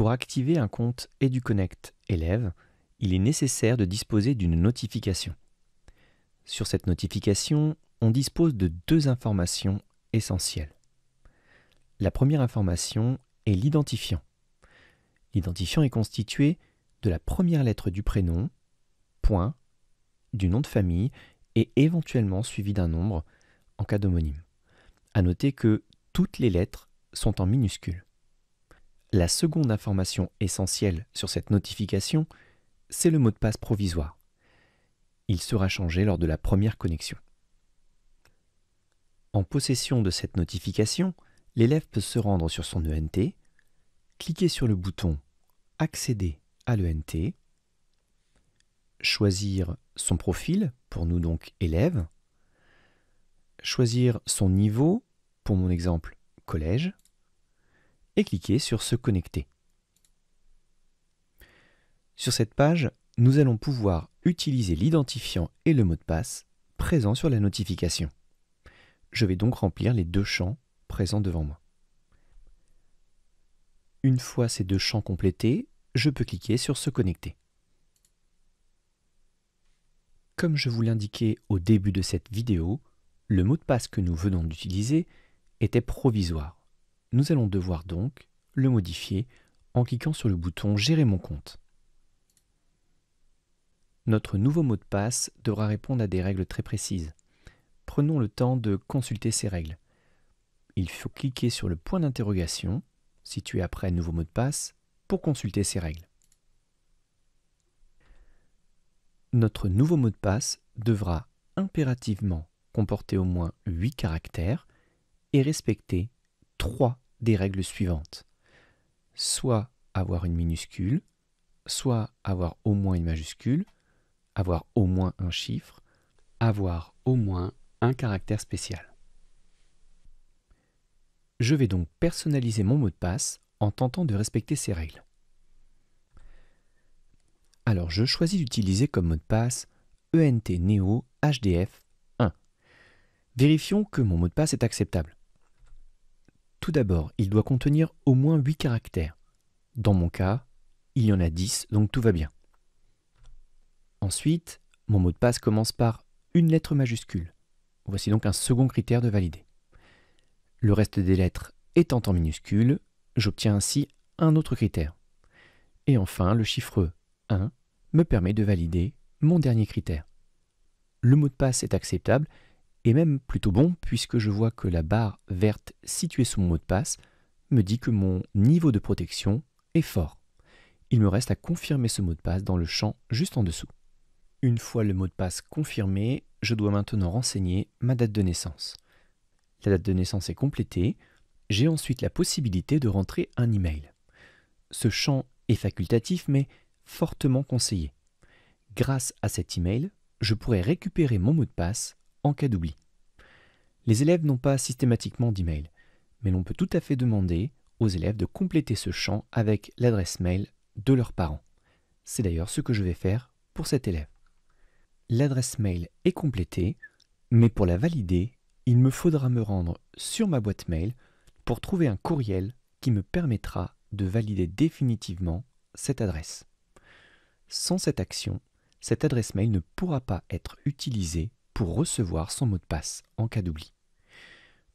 Pour activer un compte EduConnect élève, il est nécessaire de disposer d'une notification. Sur cette notification, on dispose de deux informations essentielles. La première information est l'identifiant. L'identifiant est constitué de la première lettre du prénom, point, du nom de famille et éventuellement suivi d'un nombre en cas d'homonyme. A noter que toutes les lettres sont en minuscules. La seconde information essentielle sur cette notification, c'est le mot de passe provisoire. Il sera changé lors de la première connexion. En possession de cette notification, l'élève peut se rendre sur son ENT, cliquer sur le bouton Accéder à l'ENT, choisir son profil, pour nous donc Élève », choisir son niveau, pour mon exemple collège, et cliquez sur Se connecter. Sur cette page, nous allons pouvoir utiliser l'identifiant et le mot de passe présents sur la notification. Je vais donc remplir les deux champs présents devant moi. Une fois ces deux champs complétés, je peux cliquer sur Se connecter. Comme je vous l'indiquais au début de cette vidéo, le mot de passe que nous venons d'utiliser était provisoire. Nous allons devoir donc le modifier en cliquant sur le bouton Gérer mon compte. Notre nouveau mot de passe devra répondre à des règles très précises. Prenons le temps de consulter ces règles. Il faut cliquer sur le point d'interrogation situé après Nouveau mot de passe pour consulter ces règles. Notre nouveau mot de passe devra impérativement comporter au moins 8 caractères et respecter trois des règles suivantes. Soit avoir une minuscule, soit avoir au moins une majuscule, avoir au moins un chiffre, avoir au moins un caractère spécial. Je vais donc personnaliser mon mot de passe en tentant de respecter ces règles. Alors je choisis d'utiliser comme mot de passe ENT NEO HDF1. Vérifions que mon mot de passe est acceptable. Tout d'abord, il doit contenir au moins 8 caractères. Dans mon cas, il y en a 10, donc tout va bien. Ensuite, mon mot de passe commence par une lettre majuscule. Voici donc un second critère de valider. Le reste des lettres étant en minuscule, j'obtiens ainsi un autre critère. Et enfin, le chiffre 1 me permet de valider mon dernier critère. Le mot de passe est acceptable et même plutôt bon puisque je vois que la barre verte située sous mon mot de passe me dit que mon niveau de protection est fort. Il me reste à confirmer ce mot de passe dans le champ juste en dessous. Une fois le mot de passe confirmé, je dois maintenant renseigner ma date de naissance. La date de naissance est complétée, j'ai ensuite la possibilité de rentrer un email. Ce champ est facultatif mais fortement conseillé. Grâce à cet email, je pourrai récupérer mon mot de passe en cas d'oubli. Les élèves n'ont pas systématiquement d'email, mais l'on peut tout à fait demander aux élèves de compléter ce champ avec l'adresse mail de leurs parents. C'est d'ailleurs ce que je vais faire pour cet élève. L'adresse mail est complétée, mais pour la valider, il me faudra me rendre sur ma boîte mail pour trouver un courriel qui me permettra de valider définitivement cette adresse. Sans cette action, cette adresse mail ne pourra pas être utilisée pour recevoir son mot de passe en cas d'oubli.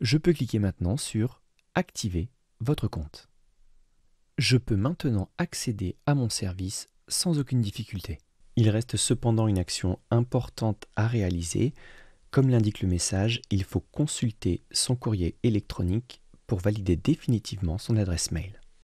Je peux cliquer maintenant sur Activer votre compte. Je peux maintenant accéder à mon service sans aucune difficulté. Il reste cependant une action importante à réaliser. Comme l'indique le message, il faut consulter son courrier électronique pour valider définitivement son adresse mail.